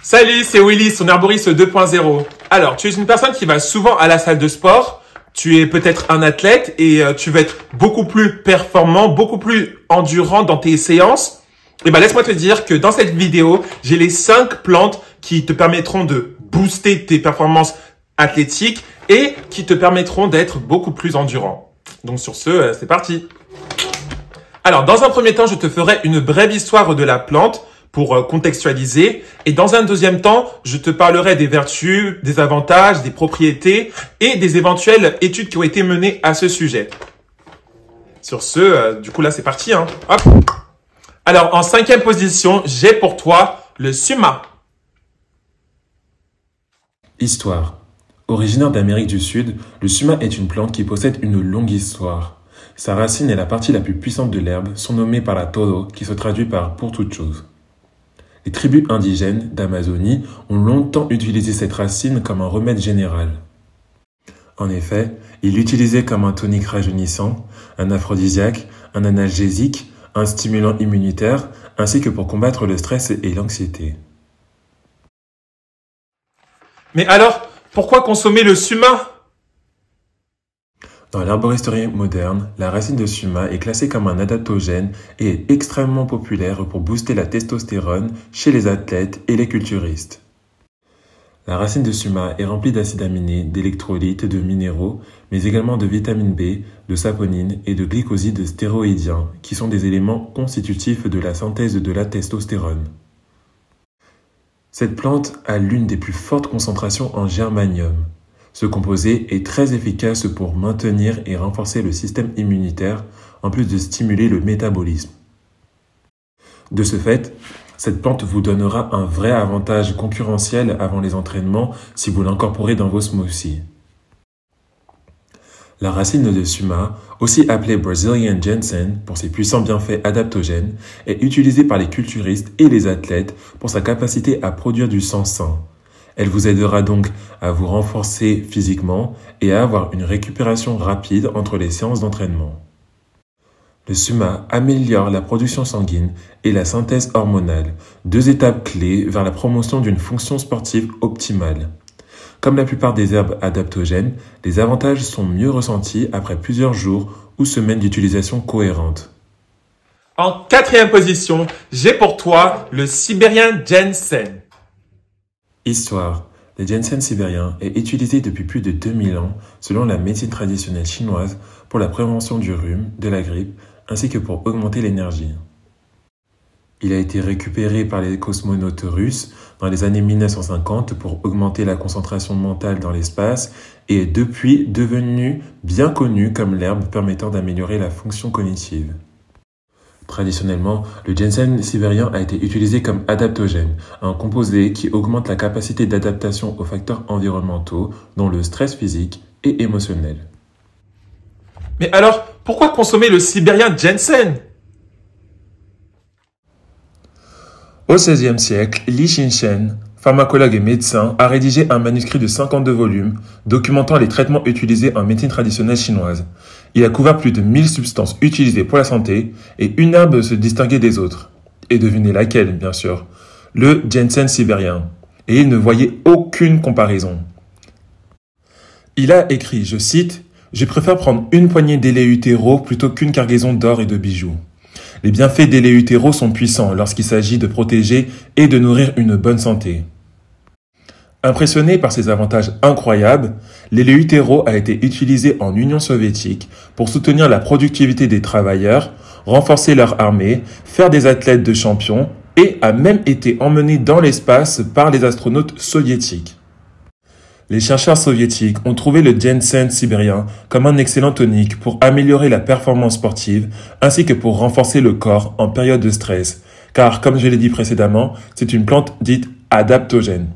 Salut, c'est Willy, son herboriste 2.0. Alors, tu es une personne qui va souvent à la salle de sport, tu es peut-être un athlète et euh, tu veux être beaucoup plus performant, beaucoup plus endurant dans tes séances. Et eh ben laisse-moi te dire que dans cette vidéo, j'ai les 5 plantes qui te permettront de booster tes performances athlétiques et qui te permettront d'être beaucoup plus endurant. Donc sur ce, euh, c'est parti. Alors dans un premier temps, je te ferai une brève histoire de la plante pour euh, contextualiser. Et dans un deuxième temps, je te parlerai des vertus, des avantages, des propriétés et des éventuelles études qui ont été menées à ce sujet. Sur ce, euh, du coup là c'est parti. Hein. Alors en cinquième position, j'ai pour toi le suma. Histoire. Originaire d'Amérique du Sud, le SUMA est une plante qui possède une longue histoire. Sa racine est la partie la plus puissante de l'herbe, surnommée par la todo, qui se traduit par pour toute chose. Les tribus indigènes d'Amazonie ont longtemps utilisé cette racine comme un remède général. En effet, ils l'utilisaient comme un tonique rajeunissant, un aphrodisiaque, un analgésique, un stimulant immunitaire, ainsi que pour combattre le stress et l'anxiété. Mais alors, pourquoi consommer le suma dans l'herboristerie moderne, la racine de suma est classée comme un adaptogène et est extrêmement populaire pour booster la testostérone chez les athlètes et les culturistes. La racine de suma est remplie d'acides aminés, d'électrolytes de minéraux, mais également de vitamine B, de saponine et de glycosides stéroïdiens, qui sont des éléments constitutifs de la synthèse de la testostérone. Cette plante a l'une des plus fortes concentrations en germanium, ce composé est très efficace pour maintenir et renforcer le système immunitaire en plus de stimuler le métabolisme. De ce fait, cette plante vous donnera un vrai avantage concurrentiel avant les entraînements si vous l'incorporez dans vos smoothies. La racine de Suma, aussi appelée Brazilian Jensen pour ses puissants bienfaits adaptogènes, est utilisée par les culturistes et les athlètes pour sa capacité à produire du sang sain. Elle vous aidera donc à vous renforcer physiquement et à avoir une récupération rapide entre les séances d'entraînement. Le SUMA améliore la production sanguine et la synthèse hormonale, deux étapes clés vers la promotion d'une fonction sportive optimale. Comme la plupart des herbes adaptogènes, les avantages sont mieux ressentis après plusieurs jours ou semaines d'utilisation cohérente. En quatrième position, j'ai pour toi le Sibérien Jensen. Histoire. Le ginseng sibérien est utilisé depuis plus de 2000 ans selon la médecine traditionnelle chinoise pour la prévention du rhume, de la grippe, ainsi que pour augmenter l'énergie. Il a été récupéré par les cosmonautes russes dans les années 1950 pour augmenter la concentration mentale dans l'espace et est depuis devenu bien connu comme l'herbe permettant d'améliorer la fonction cognitive. Traditionnellement, le Jensen sibérien a été utilisé comme adaptogène, un composé qui augmente la capacité d'adaptation aux facteurs environnementaux, dont le stress physique et émotionnel. Mais alors, pourquoi consommer le sibérien Jensen Au XVIe siècle, Li Shinshen, pharmacologue et médecin, a rédigé un manuscrit de 52 volumes documentant les traitements utilisés en médecine traditionnelle chinoise. Il a couvert plus de 1000 substances utilisées pour la santé et une herbe se distinguait des autres. Et devinez laquelle, bien sûr. Le Jensen sibérien. Et il ne voyait aucune comparaison. Il a écrit, je cite, Je préfère prendre une poignée d'éléutéro e plutôt qu'une cargaison d'or et de bijoux. Les bienfaits des sont puissants lorsqu'il s'agit de protéger et de nourrir une bonne santé. Impressionné par ses avantages incroyables, l'Eleutero a été utilisé en Union soviétique pour soutenir la productivité des travailleurs, renforcer leur armée, faire des athlètes de champions et a même été emmené dans l'espace par les astronautes soviétiques les chercheurs soviétiques ont trouvé le ginseng sibérien comme un excellent tonique pour améliorer la performance sportive ainsi que pour renforcer le corps en période de stress, car comme je l'ai dit précédemment, c'est une plante dite adaptogène.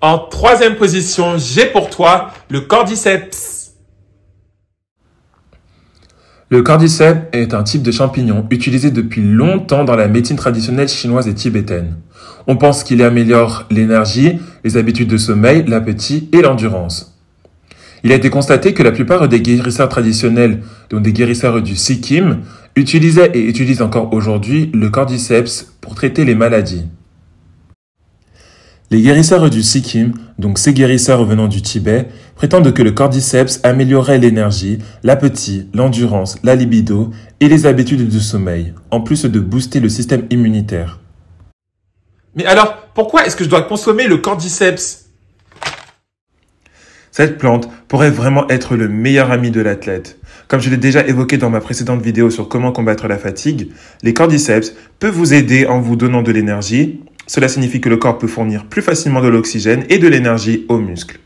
En troisième position, j'ai pour toi le cordyceps. Le cordyceps est un type de champignon utilisé depuis longtemps dans la médecine traditionnelle chinoise et tibétaine. On pense qu'il améliore l'énergie, les habitudes de sommeil, l'appétit et l'endurance. Il a été constaté que la plupart des guérisseurs traditionnels, dont des guérisseurs du Sikkim, utilisaient et utilisent encore aujourd'hui le cordyceps pour traiter les maladies. Les guérisseurs du Sikkim, donc ces guérisseurs venant du Tibet, prétendent que le cordyceps améliorerait l'énergie, l'appétit, l'endurance, la libido et les habitudes de sommeil, en plus de booster le système immunitaire. Mais alors, pourquoi est-ce que je dois consommer le cordyceps Cette plante pourrait vraiment être le meilleur ami de l'athlète. Comme je l'ai déjà évoqué dans ma précédente vidéo sur comment combattre la fatigue, les cordyceps peuvent vous aider en vous donnant de l'énergie, cela signifie que le corps peut fournir plus facilement de l'oxygène et de l'énergie aux muscles.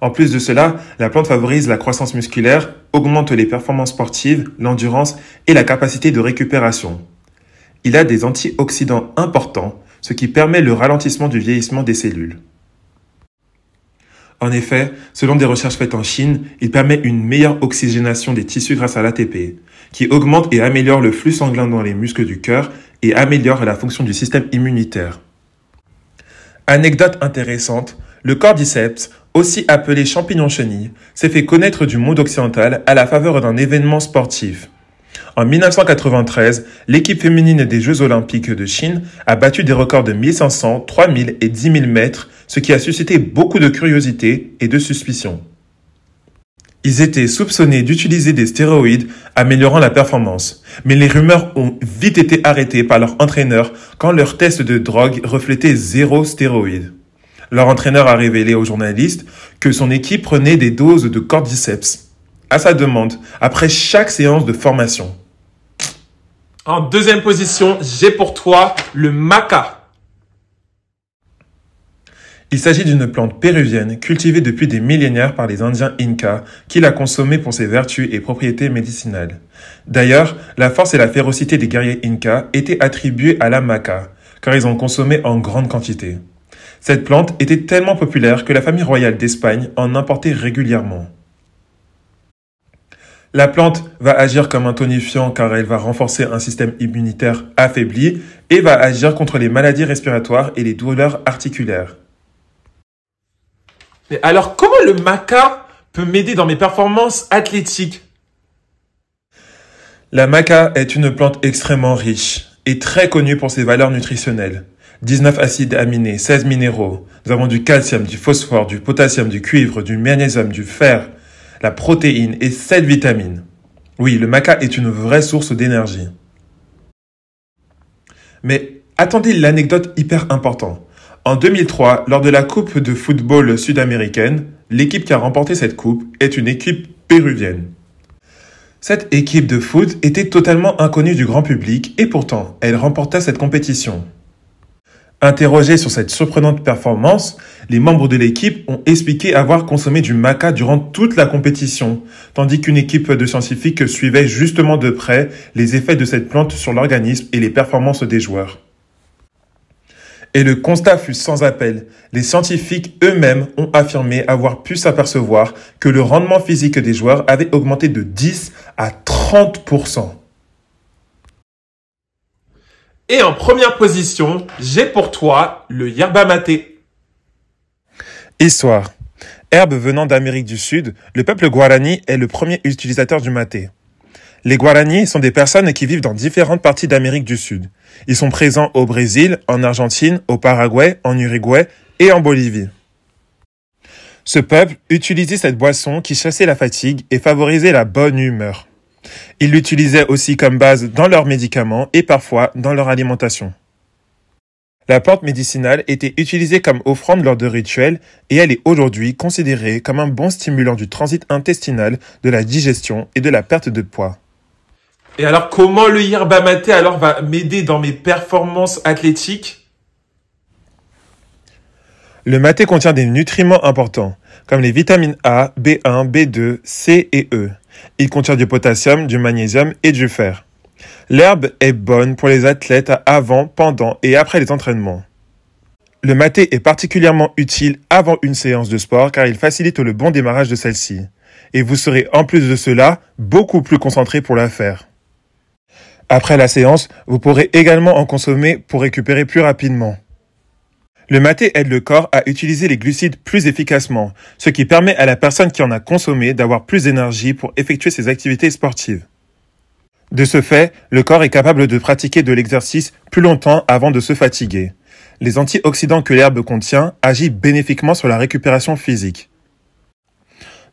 En plus de cela, la plante favorise la croissance musculaire, augmente les performances sportives, l'endurance et la capacité de récupération. Il a des antioxydants importants, ce qui permet le ralentissement du vieillissement des cellules. En effet, selon des recherches faites en Chine, il permet une meilleure oxygénation des tissus grâce à l'ATP, qui augmente et améliore le flux sanguin dans les muscles du cœur et améliore la fonction du système immunitaire. Anecdote intéressante, le cordyceps, aussi appelé champignon chenille, s'est fait connaître du monde occidental à la faveur d'un événement sportif. En 1993, l'équipe féminine des Jeux olympiques de Chine a battu des records de 1500, 3000 et 10 000 mètres ce qui a suscité beaucoup de curiosité et de suspicion. Ils étaient soupçonnés d'utiliser des stéroïdes améliorant la performance, mais les rumeurs ont vite été arrêtées par leur entraîneur quand leur test de drogue reflétait zéro stéroïde. Leur entraîneur a révélé aux journalistes que son équipe prenait des doses de cordyceps, à sa demande, après chaque séance de formation. En deuxième position, j'ai pour toi le maca. Il s'agit d'une plante péruvienne cultivée depuis des millénaires par les Indiens Inca qui la consommée pour ses vertus et propriétés médicinales. D'ailleurs, la force et la férocité des guerriers Inca étaient attribuées à la maca, car ils en consommaient en grande quantité. Cette plante était tellement populaire que la famille royale d'Espagne en importait régulièrement. La plante va agir comme un tonifiant car elle va renforcer un système immunitaire affaibli et va agir contre les maladies respiratoires et les douleurs articulaires alors, comment le maca peut m'aider dans mes performances athlétiques La maca est une plante extrêmement riche et très connue pour ses valeurs nutritionnelles. 19 acides aminés, 16 minéraux. Nous avons du calcium, du phosphore, du potassium, du cuivre, du magnésium, du fer, la protéine et 7 vitamines. Oui, le maca est une vraie source d'énergie. Mais attendez l'anecdote hyper importante. En 2003, lors de la Coupe de football sud-américaine, l'équipe qui a remporté cette coupe est une équipe péruvienne. Cette équipe de foot était totalement inconnue du grand public et pourtant, elle remporta cette compétition. Interrogés sur cette surprenante performance, les membres de l'équipe ont expliqué avoir consommé du maca durant toute la compétition, tandis qu'une équipe de scientifiques suivait justement de près les effets de cette plante sur l'organisme et les performances des joueurs. Et le constat fut sans appel. Les scientifiques eux-mêmes ont affirmé avoir pu s'apercevoir que le rendement physique des joueurs avait augmenté de 10 à 30%. Et en première position, j'ai pour toi le yerba maté. Histoire. Herbe venant d'Amérique du Sud, le peuple guarani est le premier utilisateur du maté. Les Guarani sont des personnes qui vivent dans différentes parties d'Amérique du Sud. Ils sont présents au Brésil, en Argentine, au Paraguay, en Uruguay et en Bolivie. Ce peuple utilisait cette boisson qui chassait la fatigue et favorisait la bonne humeur. Ils l'utilisaient aussi comme base dans leurs médicaments et parfois dans leur alimentation. La plante médicinale était utilisée comme offrande lors de rituels et elle est aujourd'hui considérée comme un bon stimulant du transit intestinal, de la digestion et de la perte de poids. Et alors, comment le Yerba Maté alors va m'aider dans mes performances athlétiques Le maté contient des nutriments importants, comme les vitamines A, B1, B2, C et E. Il contient du potassium, du magnésium et du fer. L'herbe est bonne pour les athlètes avant, pendant et après les entraînements. Le maté est particulièrement utile avant une séance de sport car il facilite le bon démarrage de celle-ci. Et vous serez en plus de cela beaucoup plus concentré pour la faire. Après la séance, vous pourrez également en consommer pour récupérer plus rapidement. Le maté aide le corps à utiliser les glucides plus efficacement, ce qui permet à la personne qui en a consommé d'avoir plus d'énergie pour effectuer ses activités sportives. De ce fait, le corps est capable de pratiquer de l'exercice plus longtemps avant de se fatiguer. Les antioxydants que l'herbe contient agissent bénéfiquement sur la récupération physique.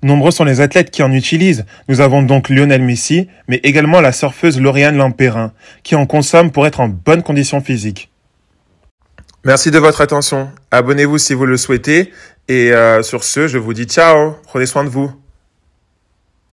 Nombreux sont les athlètes qui en utilisent. Nous avons donc Lionel Messi, mais également la surfeuse Lauriane Lampérin, qui en consomme pour être en bonne condition physique. Merci de votre attention. Abonnez-vous si vous le souhaitez. Et euh, sur ce, je vous dis ciao. Prenez soin de vous.